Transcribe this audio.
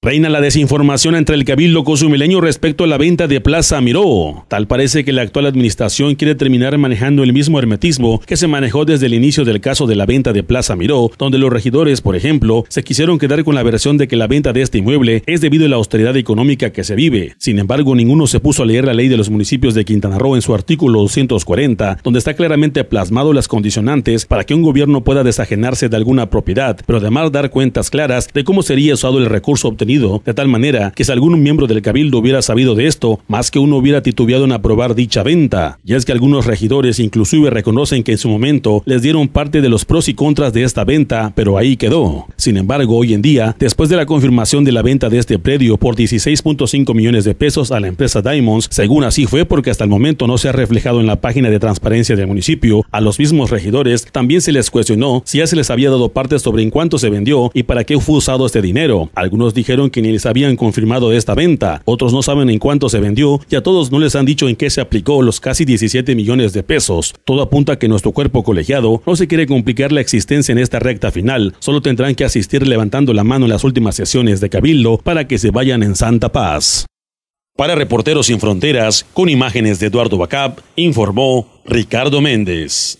Reina la desinformación entre el cabildo cosumileño respecto a la venta de Plaza Miró. Tal parece que la actual administración quiere terminar manejando el mismo hermetismo que se manejó desde el inicio del caso de la venta de Plaza Miró, donde los regidores, por ejemplo, se quisieron quedar con la versión de que la venta de este inmueble es debido a la austeridad económica que se vive. Sin embargo, ninguno se puso a leer la ley de los municipios de Quintana Roo en su artículo 240, donde está claramente plasmado las condicionantes para que un gobierno pueda desajenarse de alguna propiedad, pero además dar cuentas claras de cómo sería usado el recurso obtenido de tal manera que si algún miembro del cabildo hubiera sabido de esto, más que uno hubiera titubeado en aprobar dicha venta. Ya es que algunos regidores inclusive reconocen que en su momento les dieron parte de los pros y contras de esta venta, pero ahí quedó. Sin embargo, hoy en día, después de la confirmación de la venta de este predio por 16.5 millones de pesos a la empresa Diamonds, según así fue porque hasta el momento no se ha reflejado en la página de transparencia del municipio, a los mismos regidores también se les cuestionó si ya se les había dado parte sobre en cuánto se vendió y para qué fue usado este dinero. Algunos dijeron que ni les habían confirmado esta venta. Otros no saben en cuánto se vendió y a todos no les han dicho en qué se aplicó los casi 17 millones de pesos. Todo apunta a que nuestro cuerpo colegiado no se quiere complicar la existencia en esta recta final. Solo tendrán que asistir levantando la mano en las últimas sesiones de Cabildo para que se vayan en santa paz. Para Reporteros Sin Fronteras, con imágenes de Eduardo Bacap, informó Ricardo Méndez.